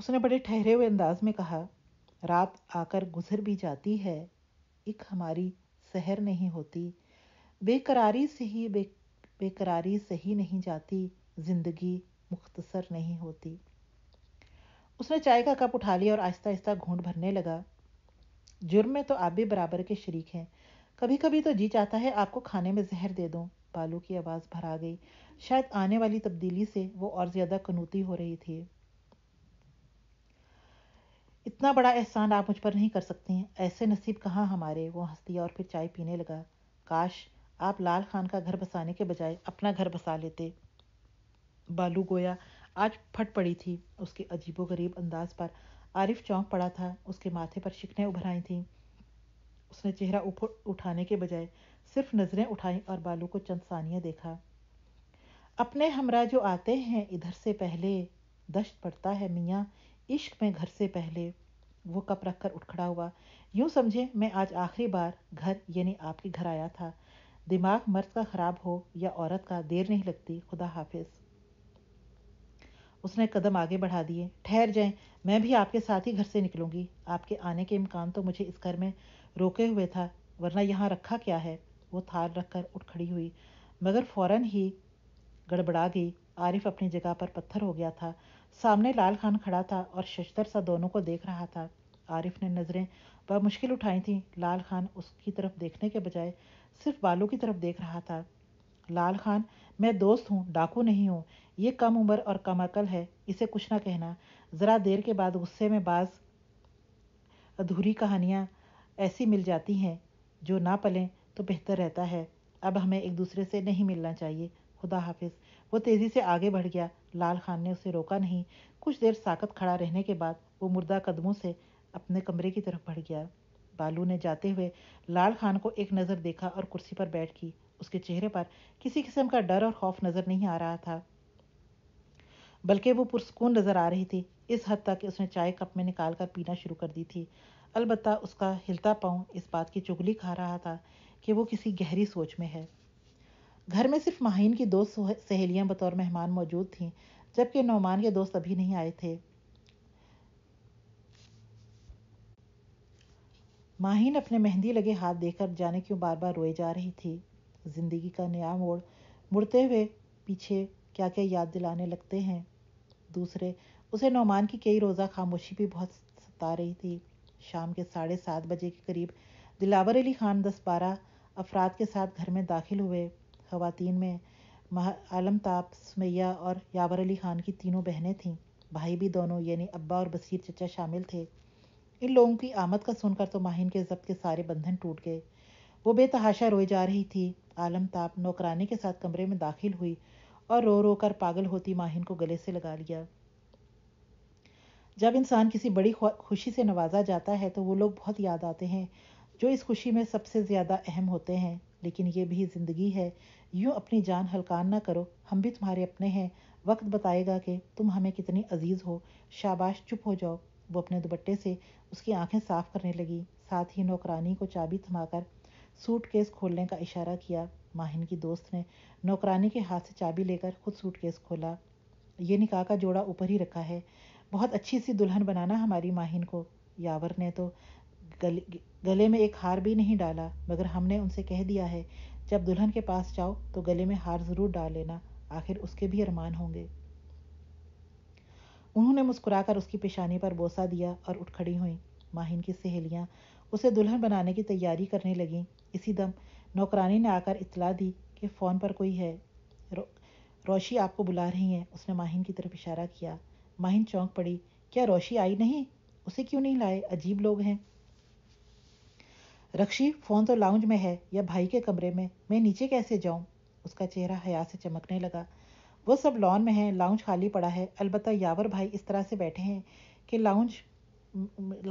उसने बड़े ठहरे हुए अंदाज में कहा रात आकर गुजर भी जाती है एक हमारी सहर नहीं होती बेकरारी से ही बे बेकरारी से ही नहीं जाती जिंदगी मुख्तसर नहीं होती उसने चाय का कप उठा लिया और आहिस्ता आहिस्ता घूंट भरने लगा जुर्म में तो आप भी बराबर के शरीक हैं कभी कभी तो जी चाहता है आपको खाने में जहर दे दूं। बालू की आवाज़ भरा गई शायद आने वाली तब्दीली से वो और ज़्यादा कनूती हो रही थी इतना बड़ा एहसान आप मुझ पर नहीं कर सकते हैं ऐसे नसीब कहाँ हमारे वो हंस दिया और फिर चाय पीने लगा काश आप लाल खान का घर बसाने के बजाय अपना घर बसा लेते बालू गोया आज फट पड़ी थी उसके अजीबो गरीब अंदाज पर आरिफ चौंक पड़ा था उसके माथे पर शिकने उभर आई थी उसने चेहरा उठाने के बजाय सिर्फ नज़रें उठाई और बालू को चंद सानिया देखा अपने हमरा जो आते हैं इधर से पहले दश्त पड़ता है मियाँ इश्क में घर से पहले वो कप रखकर उठ खड़ा हुआ यूं समझे मैं आज आखिरी बार घर यानी आपके घर आया था दिमाग मर्द का ख़राब हो या औरत का देर नहीं लगती खुदा हाफिज उसने कदम आगे बढ़ा दिए ठहर जाएं मैं भी आपके साथ ही घर से निकलूंगी आपके आने के इम्कान तो मुझे इस घर में रोके हुए था वरना यहाँ रखा क्या है वो थाल रखकर उठ खड़ी हुई मगर फौरन ही गड़बड़ा गई आरिफ अपनी जगह पर पत्थर हो गया था सामने लाल खान खड़ा था और शशधर सा दोनों को देख रहा था आरिफ ने नज़रें मुश्किल उठाई थी लाल खान उसकी तरफ देखने के बजाय सिर्फ बालू की तरफ देख रहा था लाल खान मैं दोस्त हूँ डाकू नहीं हूँ ये कम उम्र और कम अकल है इसे कुछ ना कहना ज़रा देर के बाद गुस्से में बाज अधूरी कहानियाँ ऐसी मिल जाती हैं जो ना पलें तो बेहतर रहता है अब हमें एक दूसरे से नहीं मिलना चाहिए खुदा हाफिज़ वो तेज़ी से आगे बढ़ गया लाल खान ने उसे रोका नहीं कुछ देर साकत खड़ा रहने के बाद वो मुर्दा कदमों से अपने कमरे की तरफ बढ़ गया बालू ने जाते हुए लाल खान को एक नज़र देखा और कुर्सी पर बैठ गई उसके चेहरे पर किसी किस्म का डर और खौफ नज़र नहीं आ रहा था बल्कि वो पुरस्कून नज़र आ रही थी इस हद तक उसने चाय कप में निकाल कर पीना शुरू कर दी थी अलबत्ता उसका हिलता पाँव इस बात की चुगली खा रहा था कि वो किसी गहरी सोच में है घर में सिर्फ माहिन की दो सहेलियां बतौर मेहमान मौजूद थीं जबकि नौमान के दोस्त अभी नहीं आए थे माहिन अपने मेहंदी लगे हाथ देखकर जाने क्यों बार बार रोए जा रही थी जिंदगी का नया मोड़ मुड़ते हुए पीछे क्या क्या याद दिलाने लगते हैं दूसरे उसे नौमान की कई रोज़ा खामोशी भी बहुत सता रही थी शाम के साढ़े सात बजे के करीब दिलावर अली खान दस बारह अफराद के साथ घर में दाखिल हुए खवातीन में आलम ताप सुमैया और यावर अली ख़ान की तीनों बहनें थीं भाई भी दोनों यानी अब्बा और बसीर चचा शामिल थे इन लोगों की आमद का सुनकर तो माहिन के जब्त के सारे बंधन टूट गए वो बेतहाशा रोए जा रही थी आलम ताप नौकरानी के साथ कमरे में दाखिल हुई और रो रो कर पागल होती माहिन को गले से लगा लिया जब इंसान किसी बड़ी खुशी से नवाजा जाता है तो वो लोग बहुत याद आते हैं जो इस खुशी में सबसे ज़्यादा अहम होते हैं लेकिन ये भी ज़िंदगी है यूँ अपनी जान हलकान ना करो हम भी तुम्हारे अपने हैं वक्त बताएगा कि तुम हमें कितनी अजीज़ हो शाबाश चुप हो जाओ वो अपने दुपट्टे से उसकी आंखें साफ करने लगी साथ ही नौकरानी को चाबी थमाकर सूटकेस खोलने का इशारा किया माहिन की दोस्त ने नौकरानी के हाथ से चाबी लेकर खुद सूटकेस खोला ये निकाह का जोड़ा ऊपर ही रखा है बहुत अच्छी सी दुल्हन बनाना हमारी माहिन को यावर ने तो गले गले में एक हार भी नहीं डाला मगर हमने उनसे कह दिया है जब दुल्हन के पास जाओ तो गले में हार ज़रूर डाल लेना आखिर उसके भी अरमान होंगे उन्होंने मुस्कुराकर उसकी पेशानी पर बोसा दिया और उठ खड़ी हुई माहिन की सहेलियां उसे दुल्हन बनाने की तैयारी करने लगीं इसी दम नौकरानी ने आकर इतला दी कि फ़ोन पर कोई है रो, रोशी आपको बुला रही हैं उसने माहिन की तरफ इशारा किया माहिन चौंक पड़ी क्या रोशी आई नहीं उसे क्यों नहीं लाए अजीब लोग हैं रक्षी फ़ोन तो लाउंज में है या भाई के कमरे में मैं नीचे कैसे जाऊँ उसका चेहरा हया से चमकने लगा वो सब लॉन में है लाउंज खाली पड़ा है अलबत् यावर भाई इस तरह से बैठे हैं कि लाउंज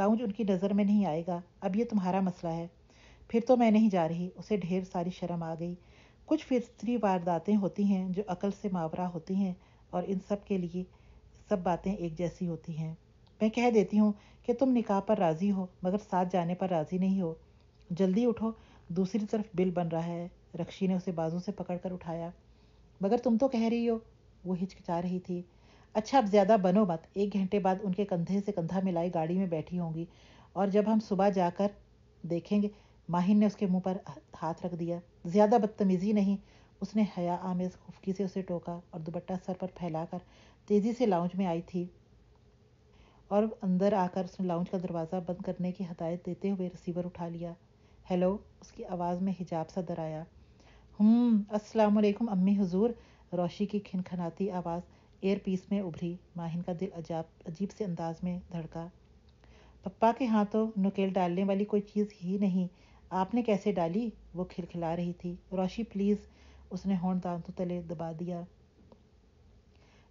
लाउंज उनकी नज़र में नहीं आएगा अब ये तुम्हारा मसला है फिर तो मैं नहीं जा रही उसे ढेर सारी शर्म आ गई कुछ फिर स्त्री वारदातें होती हैं जो अकल से मावरा होती हैं और इन सब के लिए सब बातें एक जैसी होती हैं मैं कह देती हूँ कि तुम निकाह पर राज़ी हो मगर साथ जाने पर राज़ी नहीं हो जल्दी उठो दूसरी तरफ बिल बन रहा है रक्षी ने उसे बाजू से पकड़कर उठाया मगर तुम तो कह रही हो वो हिचकिचा रही थी अच्छा अब ज़्यादा बनो मत एक घंटे बाद उनके कंधे से कंधा मिलाई गाड़ी में बैठी होंगी और जब हम सुबह जाकर देखेंगे माहिन ने उसके मुंह पर हाथ रख दिया ज़्यादा बदतमीज़ी नहीं उसने हया आमेज खुफकी से उसे टोका और दुपट्टा सर पर फैलाकर तेज़ी से लाउंज में आई थी और अंदर आकर उसने लाउंज का दरवाज़ा बंद करने की हदायत देते हुए रिसीवर उठा लिया हेलो उसकी आवाज़ में हिजाब सा दराया आया हम्म, अस्सलाम वालेकुम अम्मी हुजूर रोशी की खिनखनाती आवाज़ एयर पीस में उभरी माहिन का दिल अजाब अजीब से अंदाज में धड़का पप्पा के हाथों नुकेल डालने वाली कोई चीज़ ही नहीं आपने कैसे डाली वो खिलखिला रही थी रोशी प्लीज़ उसने होंठ दांतों तले दबा दिया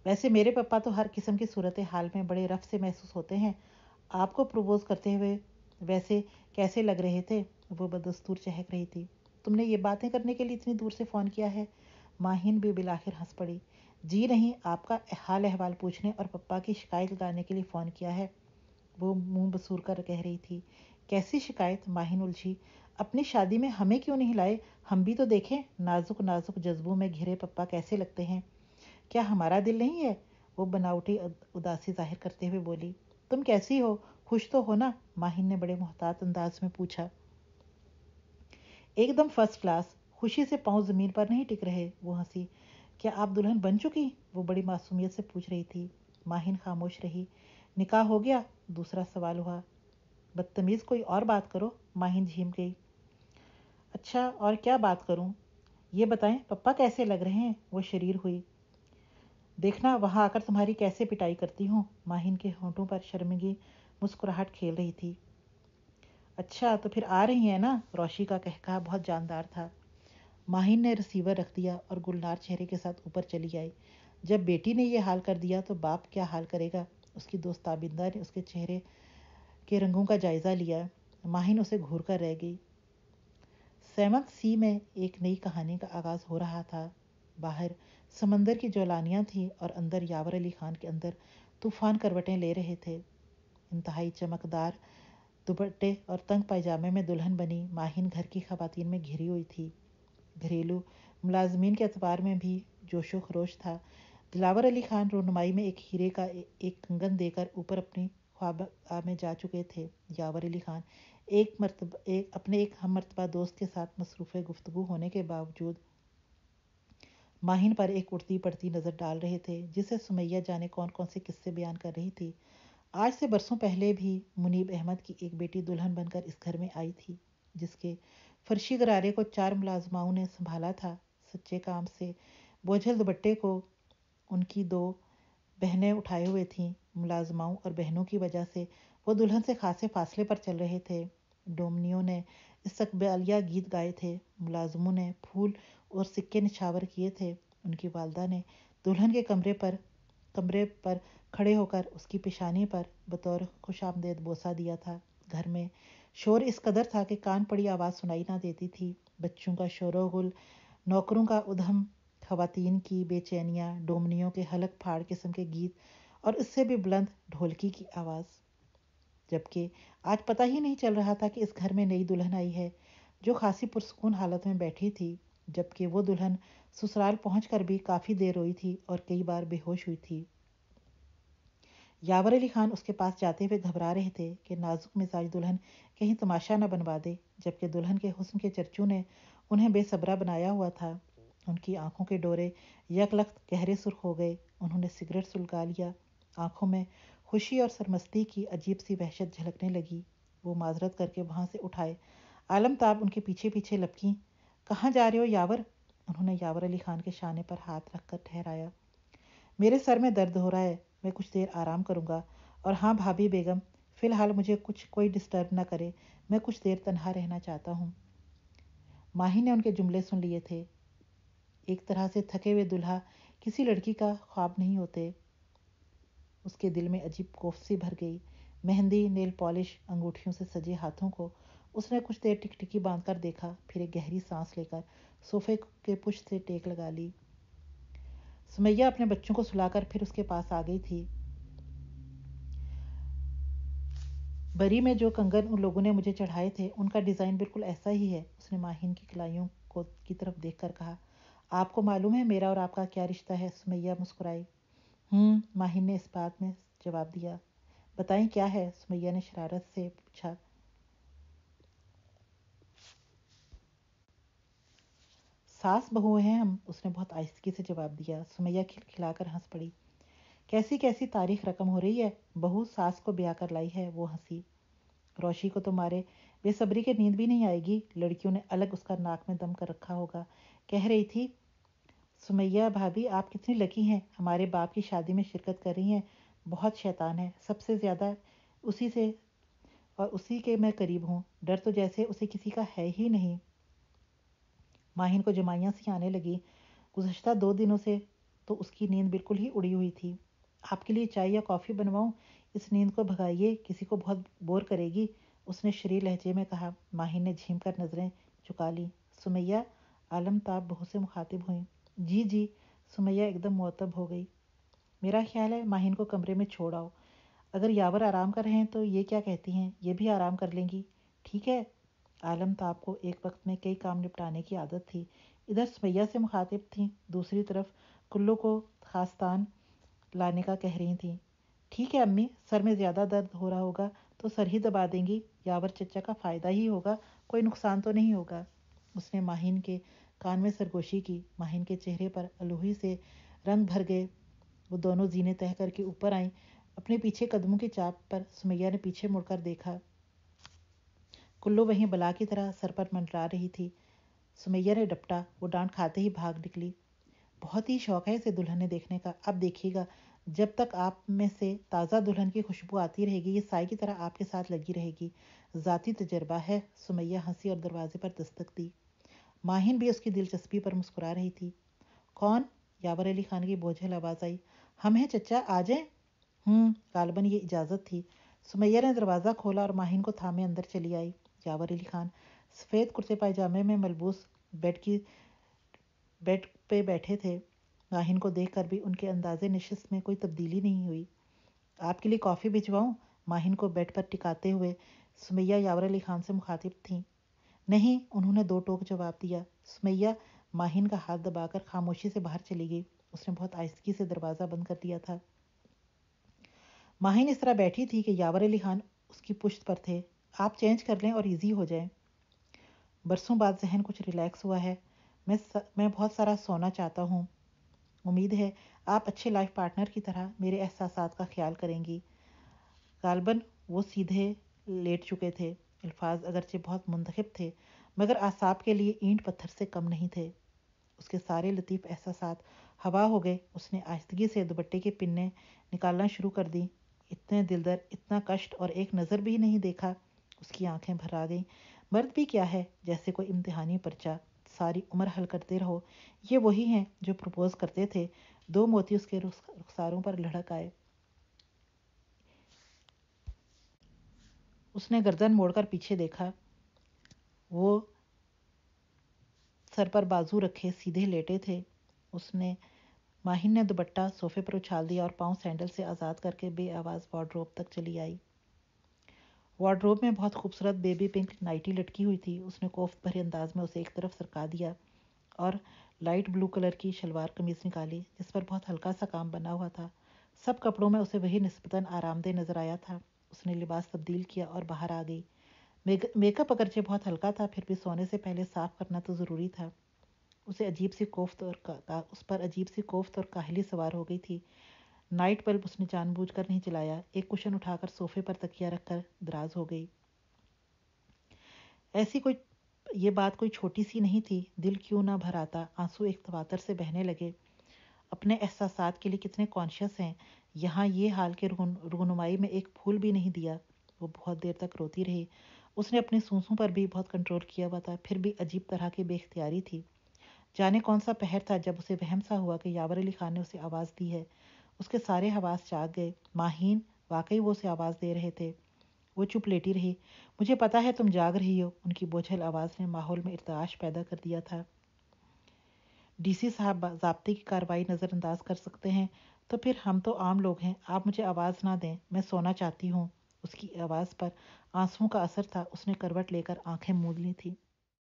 वैसे मेरे पप्पा तो हर किस्म की सूरत हाल में बड़े रफ से महसूस होते हैं आपको प्रपोज करते हुए वैसे कैसे लग रहे थे वो बदस्तूर चहक रही थी तुमने ये बातें करने के लिए इतनी दूर से फ़ोन किया है माहिन भी बिलाखिर हंस पड़ी जी नहीं आपका हाल अहवाल पूछने और पप्पा की शिकायत लगाने के लिए फ़ोन किया है वो मुंह बसूर कर कह रही थी कैसी शिकायत माहिन उलझी अपनी शादी में हमें क्यों नहीं लाए हम भी तो देखें नाजुक नाजुक जज्बों में घिरे पप्पा कैसे लगते हैं क्या हमारा दिल नहीं है वो बनावटी उदासी जाहिर करते हुए बोली तुम कैसी हो खुश तो हो ना माहिन ने बड़े मोहतात अंदाज में पूछा एकदम फर्स्ट क्लास खुशी से पाँव ज़मीन पर नहीं टिक रहे वो हंसी क्या आप दुल्हन बन चुकी वो बड़ी मासूमियत से पूछ रही थी माहिन खामोश रही निकाह हो गया दूसरा सवाल हुआ बदतमीज़ कोई और बात करो माहिन झीम गई अच्छा और क्या बात करूं? ये बताएं पप्पा कैसे लग रहे हैं वो शरीर हुई देखना वहां आकर तुम्हारी कैसे पिटाई करती हूँ माहिन के होंठों पर शर्मिंगी मुस्कुराहट खेल रही थी अच्छा तो फिर आ रही है ना रोशी का कहा बहुत जानदार था माहिन ने रिसीवर रख दिया और गुलनार चेहरे के साथ ऊपर चली आई जब बेटी ने यह हाल कर दिया तो बाप क्या हाल करेगा उसकी दोस्त ताबिंदा ने उसके चेहरे के रंगों का जायज़ा लिया माहिन उसे घूर कर रह गई सैमक सी में एक नई कहानी का आगाज़ हो रहा था बाहर समंदर की जोलानियाँ थी और अंदर यावर अली खान के अंदर तूफ़ान करवटें ले रहे थे इंतहाई चमकदार दुपट्टे और तंग पायजामे में दुल्हन बनी माहिन घर की खवातीन में घिरी हुई थी घरेलू मुलाजमीन के अतबार में भी जोशो खरोश था दिलावर अली खान रोनमाई में एक हीरे का एक कंगन देकर ऊपर अपनी ख्वाब में जा चुके थे यावर अली खान एक मरतब एक अपने एक हम मरतबा दोस्त के साथ मसरूफ़ गुफ्तु होने के बावजूद माहिन पर एक उड़ती पड़ती नज़र डाल रहे थे जिसे सुमैया जाने कौन कौन से किस्से बयान कर रही थी आज से बरसों पहले भी मुनीब अहमद की एक बेटी दुल्हन बनकर इस घर में आई थी जिसके फर्शी गरारे को चार मुलाजमाओं ने संभाला था सच्चे काम से बोझल दुपट्टे को उनकी दो बहनें उठाए हुए थीं मुलाजमाओं और बहनों की वजह से वो दुल्हन से खासे फासले पर चल रहे थे डोमनियों ने इस्तबालिया गीत गाए थे मुलाजमों ने फूल और सिक्के निछावर किए थे उनकी वालदा ने दुल्हन के कमरे पर कमरे पर खड़े होकर उसकी पेशानी पर बतौर खुश आमदेद बोसा दिया था घर में शोर इस कदर था कि कान पड़ी आवाज़ सुनाई ना देती थी बच्चों का शोरोगुल नौकरों का उधम खवातीन की बेचैनियाँ डोमनियों के हलक फाड़ किस्म के गीत और उससे भी बुलंद ढोलकी की आवाज़ जबकि आज पता ही नहीं चल रहा था कि इस घर में नई दुल्हन आई है जो खासी पुरसकून हालत में बैठी थी जबकि वो दुल्हन ससुराल पहुंचकर भी काफ़ी देर रोई थी और कई बार बेहोश हुई थी यावर अली खान उसके पास जाते हुए घबरा रहे थे कि नाजुक मिजाज दुल्हन कहीं तमाशा न बनवा दे जबकि दुल्हन के हुस्न के चर्चू ने उन्हें बेसब्रा बनाया हुआ था उनकी आंखों के डोरे यकलख्त गहरे सुर्ख हो गए उन्होंने सिगरेट सुलगा लिया आंखों में खुशी और सरमस्ती की अजीब सी वहशत झलकने लगी वो माजरत करके वहाँ से उठाए आलम ताब उनके पीछे पीछे लपकी कहाँ जा रहे हो यावर उन्होंने यावर अली खान के शाने पर हाथ रखकर ठहराया मेरे सर में दर्द हो रहा है मैं कुछ देर आराम करूँगा और हाँ भाभी बेगम फ़िलहाल मुझे कुछ कोई डिस्टर्ब ना करे मैं कुछ देर तनहा रहना चाहता हूँ माही ने उनके जुमले सुन लिए थे एक तरह से थके हुए दुल्हा किसी लड़की का ख्वाब नहीं होते उसके दिल में अजीब कोफसी भर गई मेहंदी नेल पॉलिश अंगूठियों से सजे हाथों को उसने कुछ देर टिकटिकी बांधकर देखा फिर एक गहरी सांस लेकर सोफे के पुश से टेक लगा ली सुमैया अपने बच्चों को सुलाकर फिर उसके पास आ गई थी बरी में जो कंगन उन लोगों ने मुझे चढ़ाए थे उनका डिज़ाइन बिल्कुल ऐसा ही है उसने माहिन की कलाइयों को की तरफ कर कहा आपको मालूम है मेरा और आपका क्या रिश्ता है सुमैया मुस्कुराई हम्म माहिन ने इस बात में जवाब दिया बताएं क्या है सुमैया ने शरारत से पूछा सास बहु हैं हम उसने बहुत आहिस्तगी से जवाब दिया सुमैया खिलखिलाकर हंस पड़ी कैसी कैसी तारीख रकम हो रही है बहू सास को ब्याह कर लाई है वो हंसी रोशी को तो मारे बेसब्री के नींद भी नहीं आएगी लड़कियों ने अलग उसका नाक में दम कर रखा होगा कह रही थी सुमैया भाभी आप कितनी लकी हैं हमारे बाप की शादी में शिरकत कर रही हैं बहुत शैतान है सबसे ज़्यादा उसी से और उसी के मैं करीब हूँ डर तो जैसे उसे किसी का है ही नहीं माहिन को जमाइयाँ सी आने लगी गुजशत दो दिनों से तो उसकी नींद बिल्कुल ही उड़ी हुई थी आपके लिए चाय या कॉफ़ी बनवाऊँ इस नींद को भगाइए किसी को बहुत बोर करेगी उसने श्री लहजे में कहा माहिन ने झीम कर नज़रें चुका ली सुमैया आलम ताब से मुखातिब हुई जी जी सुमैया एकदम मुतब हो गई मेरा ख्याल है माहिन को कमरे में छोड़ आओ अगर यावर आराम कर रहे हैं तो ये क्या कहती हैं ये भी आराम कर लेंगी ठीक है आलम ताप तो को एक वक्त में कई काम निपटाने की आदत थी इधर सुमैया से मुखातिब थी दूसरी तरफ कुल्लू को खासतान लाने का कह रही थी ठीक है अम्मी सर में ज़्यादा दर्द हो रहा होगा तो सर ही दबा देंगी यावर चचा का फ़ायदा ही होगा कोई नुकसान तो नहीं होगा उसने माहिन के कान में सरगोशी की माहिन के चेहरे पर अलोही से रंग भर गए वो दोनों जीने तह करके ऊपर आई अपने पीछे कदमों की चाप पर सुमैया ने पीछे मुड़कर देखा कुल्लू वहीं बला की तरह सर पर मंडरा रही थी सुमैया ने डपटा वो डांट खाते ही भाग निकली बहुत ही शौक है इसे ने देखने का अब देखिएगा जब तक आप में से ताज़ा दुल्हन की खुशबू आती रहेगी ये साई की तरह आपके साथ लगी रहेगी ज़ाती तजर्बा है सुमैया हंसी और दरवाजे पर दस्तक दी माहिन भी उसकी दिलचस्पी पर मुस्कुरा रही थी कौन यावर अली खान की बोझल आवाज़ आई हम हैं चचा आ जाए हम्म, गालबन ये इजाज़त थी सुमैया ने दरवाज़ा खोला और माहिन को थामे अंदर चली आई जावर अली खान सफ़ेद कुर्ते पायजामे में मलबूस बेड की बेड पे बैठे थे गाहिन को देखकर भी उनके अंदाजे नशस्त में कोई तब्दीली नहीं हुई आपके लिए कॉफ़ी भिजवाऊँ माहिन को बेड पर टिकाते हुए सुमैया यावर अली खान से मुखातिब थीं नहीं उन्होंने दो टोक जवाब दिया सुमैया माहिन का हाथ दबाकर खामोशी से बाहर चली गई उसने बहुत आहिस्तगी से दरवाज़ा बंद कर दिया था माहिन इस तरह बैठी थी कि यावर अली खान उसकी पुश्त पर थे आप चेंज कर लें और इजी हो जाए बरसों बाद जहन कुछ रिलैक्स हुआ है मैं स, मैं बहुत सारा सोना चाहता हूँ उम्मीद है आप अच्छे लाइफ पार्टनर की तरह मेरे एहसास का ख्याल करेंगी गालबन वो सीधे लेट चुके थे अल्फाज अगरचे बहुत मुंतखब थे मगर आसाब के लिए ईंट पत्थर से कम नहीं थे उसके सारे लतीफ़ एहसास हवा हो गए उसने आहिस्तगी से दुपट्टे के पिन्ने निकालना शुरू कर दी इतने दिलदर इतना कष्ट और एक नज़र भी नहीं देखा उसकी आंखें भरा दें मर्द भी क्या है जैसे कोई इम्तिहानी पर्चा सारी उम्र हल करते रहो ये वही हैं जो प्रपोज करते थे दो मोती उसके रुखसारों पर लड़क आए उसने गर्दन मोड़कर पीछे देखा वो सर पर बाजू रखे सीधे लेटे थे उसने माहिन ने दुपट्टा सोफे पर उछाल दिया और पाँव सैंडल से आज़ाद करके बे आवाज़ वार्ड्रोब तक चली आई वार्ड्रोब में बहुत खूबसूरत बेबी पिंक नाइटी लटकी हुई थी उसने कोफ्त भरे अंदाज में उसे एक तरफ सरका दिया और लाइट ब्लू कलर की शलवार कमीज निकाली जिस पर बहुत हल्का सा काम बना हुआ था सब कपड़ों में उसे वही नस्बता आरामदेह नजर आया था उसने लिबास तब्दील किया और बाहर आ गई मेकअप अगरचे बहुत हल्का था फिर भी सोने से पहले साफ करना तो ज़रूरी था उसे अजीब सी कोफ्त और का, उस पर अजीब सी कोफ्त और काहली सवार हो गई थी नाइट बल्ब उसने जानबूझकर नहीं चलाया एक कुशन उठाकर सोफे पर तकिया रखकर दराज हो गई ऐसी कोई ये बात कोई छोटी सी नहीं थी दिल क्यों ना भर आता आंसू एक तवातर से बहने लगे अपने एहसास के लिए कितने कॉन्शियस हैं यहाँ ये हाल के रुगनुमाई में एक फूल भी नहीं दिया वो बहुत देर तक रोती रही उसने अपनी सूसों पर भी बहुत कंट्रोल किया हुआ था फिर भी अजीब तरह की बेख्तियारी थी जाने कौन सा पहर था जब उसे वहम सा हुआ कि यावर अली खान ने उसे आवाज़ दी है उसके सारे हवास जाग गए माहीन वाकई वो उसे आवाज़ दे रहे थे वो चुप लेटी रही मुझे पता है तुम जाग रही हो उनकी बोझल आवाज़ ने माहौल में इर्ताश पैदा कर दिया था डीसी साहब जबते की कार्रवाई नज़रअंदाज कर सकते हैं तो फिर हम तो आम लोग हैं आप मुझे आवाज़ ना दें मैं सोना चाहती हूँ उसकी आवाज़ पर आंसुओं का असर था उसने करवट लेकर आंखें मूंद ली थी